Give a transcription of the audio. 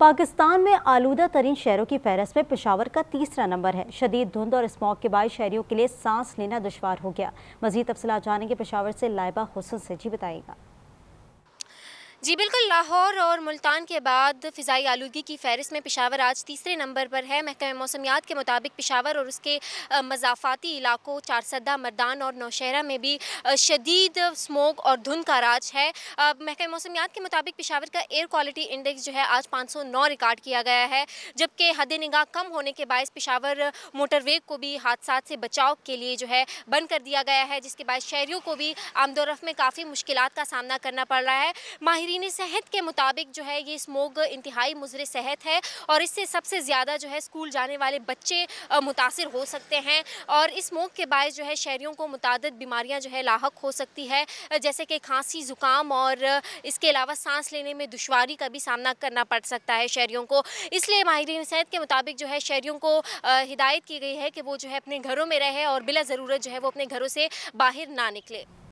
पाकिस्तान में आलूदा तरीन शहरों की फहरस्त में पिशावर का तीसरा नंबर है शदीद धुंध और स्मॉक के बाद शहरियों के लिए सांस लेना दुशवार हो गया मजीद तफसला जानेंगे पिशावर से लाइबा हुसन से जी बताएगा जी बिल्कुल लाहौर और मुल्तान के बाद फ़िज़ाई आलूगी की फहरिस्त में पेशावर आज तीसरे नंबर पर है महकम मौसमियात के मुताबिक पेशावर और उसके मजाफाती इलाकों चारसदा मर्दान और नौशहरा में भी शदीद स्मोक और धुंध का राज है महकम मौसमियात के मुताबिक पेशावर का एयर क्वालिटी इंडेक्स जो है आज पाँच सौ नौ रिकॉर्ड किया गया है जबकि हद निगाह कम होने के बायस पेशावर मोटरवे को भी हादसा से बचाव के लिए जो है बंद कर दिया गया है जिसके बाद शहरीों को भी आमदोरफ़ में काफ़ी मुश्किल का सामना करना पड़ रहा है माहिर माहरीन सेहत के मुताबिक जो है ये स्मोग इंतहाई मुजर सेहत है और इससे सबसे ज़्यादा जो है स्कूल जाने वाले बच्चे मुतासर हो सकते हैं और इस स्मोक के बायस जो है शहरीों को मुतद बीमारियाँ जो है लाक हो सकती है जैसे कि खांसी ज़ुकाम और इसके अलावा सांस लेने में दुशारी का भी सामना करना पड़ सकता है शहरीों को इसलिए माहरीन सेहत के मुताबिक जो है शहरीों को हिदायत की गई है कि वो जो है अपने घरों में रहे और बिला ज़रूरत जो है वो अपने घरों से बाहर ना निकले